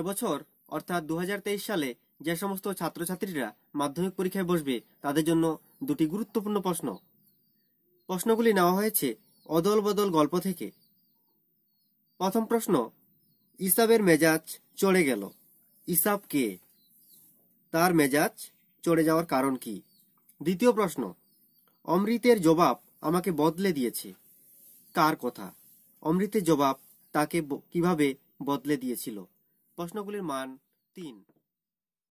এবছর অর্থাৎ দু সালে যে সমস্ত ছাত্রছাত্রীরা মাধ্যমিক পরীক্ষায় বসবে তাদের জন্য দুটি গুরুত্বপূর্ণ প্রশ্ন প্রশ্নগুলি নেওয়া হয়েছে অদল বদল গল্প থেকে প্রথম প্রশ্ন ইসাবের মেজাজ চড়ে গেল ইসাব কে তার মেজাজ চড়ে যাওয়ার কারণ কি দ্বিতীয় প্রশ্ন অমৃতের জবাব আমাকে বদলে দিয়েছে কার কথা অমৃতের জবাব তাকে কিভাবে বদলে দিয়েছিল প্রশ্নগুলির মান তিন